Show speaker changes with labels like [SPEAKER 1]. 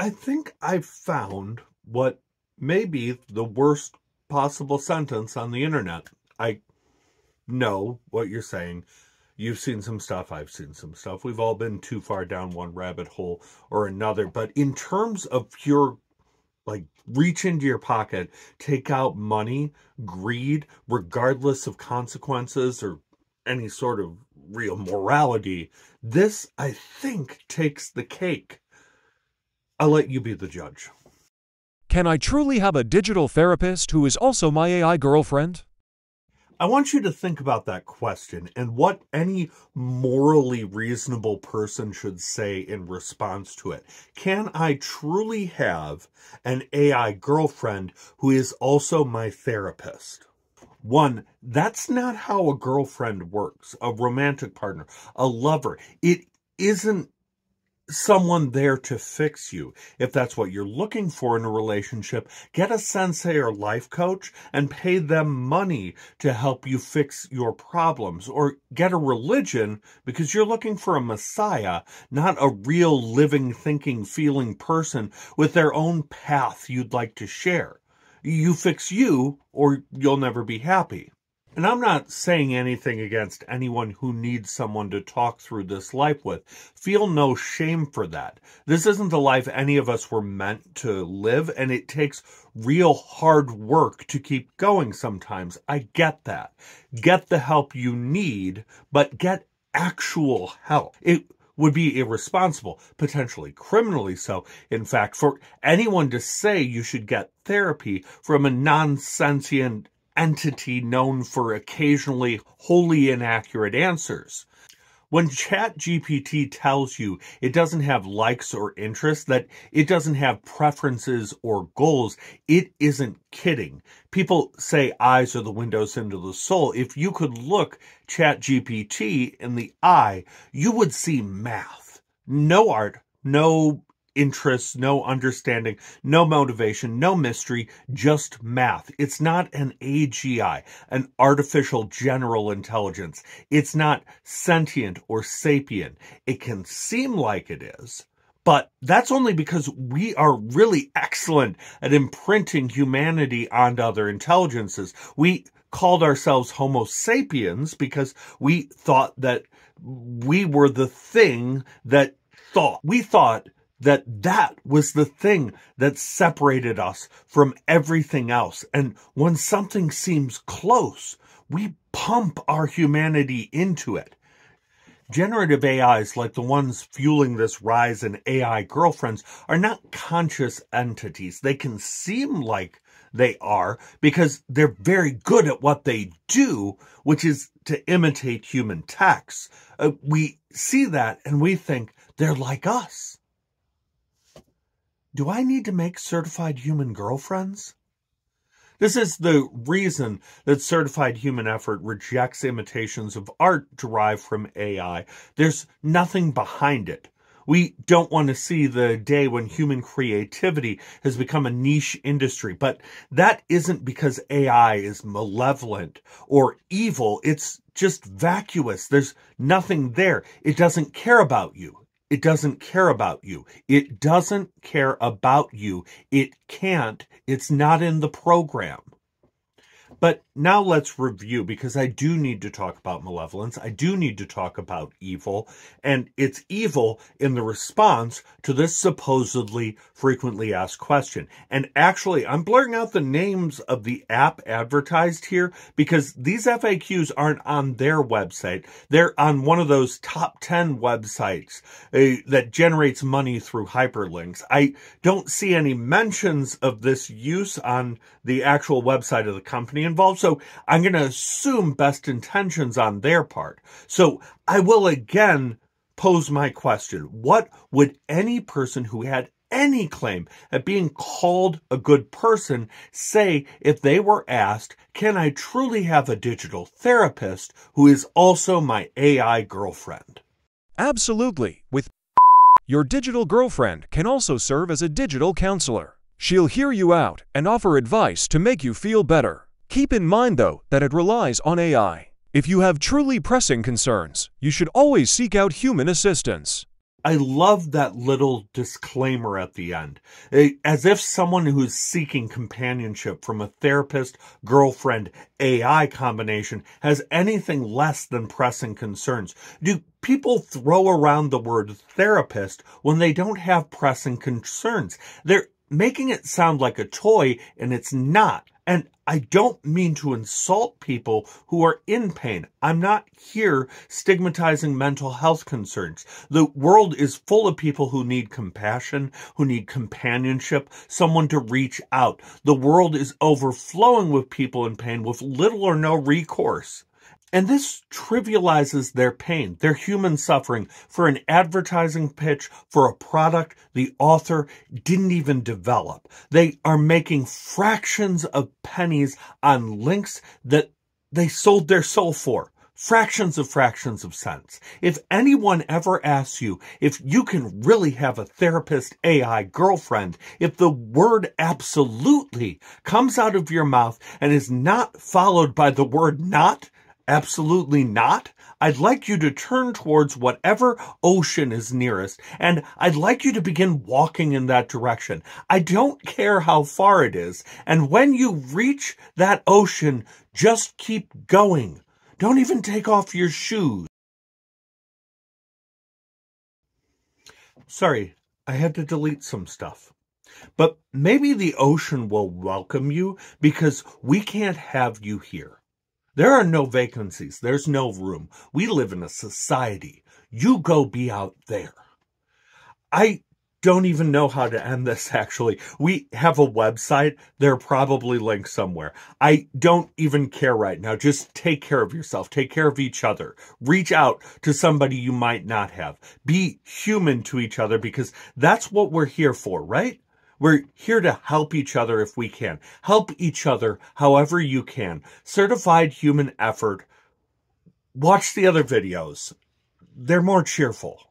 [SPEAKER 1] I think I've found what may be the worst possible sentence on the internet. I know what you're saying. You've seen some stuff. I've seen some stuff. We've all been too far down one rabbit hole or another. But in terms of pure, like, reach into your pocket, take out money, greed, regardless of consequences or any sort of real morality. This, I think, takes the cake. I'll let you be the judge. Can I truly have a digital therapist who is also my AI girlfriend? I want you to think about that question and what any morally reasonable person should say in response to it. Can I truly have an AI girlfriend who is also my therapist? One, that's not how a girlfriend works, a romantic partner, a lover. It isn't someone there to fix you. If that's what you're looking for in a relationship, get a sensei or life coach and pay them money to help you fix your problems or get a religion because you're looking for a messiah, not a real living, thinking, feeling person with their own path you'd like to share. You fix you, or you'll never be happy. And I'm not saying anything against anyone who needs someone to talk through this life with. Feel no shame for that. This isn't the life any of us were meant to live, and it takes real hard work to keep going sometimes. I get that. Get the help you need, but get actual help. It would be irresponsible, potentially criminally so. In fact, for anyone to say you should get therapy from a non-sentient entity known for occasionally wholly inaccurate answers when ChatGPT tells you it doesn't have likes or interests, that it doesn't have preferences or goals, it isn't kidding. People say eyes are the windows into the soul. If you could look ChatGPT in the eye, you would see math, no art, no Interests, no understanding, no motivation, no mystery, just math. It's not an AGI, an artificial general intelligence. It's not sentient or sapient. It can seem like it is, but that's only because we are really excellent at imprinting humanity onto other intelligences. We called ourselves Homo sapiens because we thought that we were the thing that thought. We thought that that was the thing that separated us from everything else. And when something seems close, we pump our humanity into it. Generative AIs, like the ones fueling this rise in AI girlfriends, are not conscious entities. They can seem like they are because they're very good at what they do, which is to imitate human texts. Uh, we see that and we think they're like us do I need to make certified human girlfriends? This is the reason that certified human effort rejects imitations of art derived from AI. There's nothing behind it. We don't want to see the day when human creativity has become a niche industry, but that isn't because AI is malevolent or evil. It's just vacuous. There's nothing there. It doesn't care about you. It doesn't care about you. It doesn't care about you. It can't. It's not in the program. But now let's review because I do need to talk about malevolence. I do need to talk about evil. And it's evil in the response to this supposedly frequently asked question. And actually, I'm blurring out the names of the app advertised here because these FAQs aren't on their website. They're on one of those top 10 websites uh, that generates money through hyperlinks. I don't see any mentions of this use on the actual website of the company company involved. So I'm going to assume best intentions on their part. So I will again pose my question. What would any person who had any claim at being called a good person say if they were asked, can I truly have a digital therapist who is also my AI girlfriend? Absolutely. With your digital girlfriend can also serve as a digital counselor. She'll hear you out and offer advice to make you feel better. Keep in mind, though, that it relies on AI. If you have truly pressing concerns, you should always seek out human assistance. I love that little disclaimer at the end, as if someone who's seeking companionship from a therapist, girlfriend, AI combination has anything less than pressing concerns. Do people throw around the word therapist when they don't have pressing concerns? They're making it sound like a toy, and it's not. And I don't mean to insult people who are in pain. I'm not here stigmatizing mental health concerns. The world is full of people who need compassion, who need companionship, someone to reach out. The world is overflowing with people in pain with little or no recourse. And this trivializes their pain, their human suffering for an advertising pitch for a product the author didn't even develop. They are making fractions of pennies on links that they sold their soul for. Fractions of fractions of cents. If anyone ever asks you if you can really have a therapist AI girlfriend, if the word absolutely comes out of your mouth and is not followed by the word not, Absolutely not. I'd like you to turn towards whatever ocean is nearest, and I'd like you to begin walking in that direction. I don't care how far it is, and when you reach that ocean, just keep going. Don't even take off your shoes. Sorry, I had to delete some stuff. But maybe the ocean will welcome you because we can't have you here. There are no vacancies. There's no room. We live in a society. You go be out there. I don't even know how to end this actually. We have a website. There are probably links somewhere. I don't even care right now. Just take care of yourself. Take care of each other. Reach out to somebody you might not have. Be human to each other because that's what we're here for, right? We're here to help each other if we can. Help each other however you can. Certified human effort. Watch the other videos. They're more cheerful.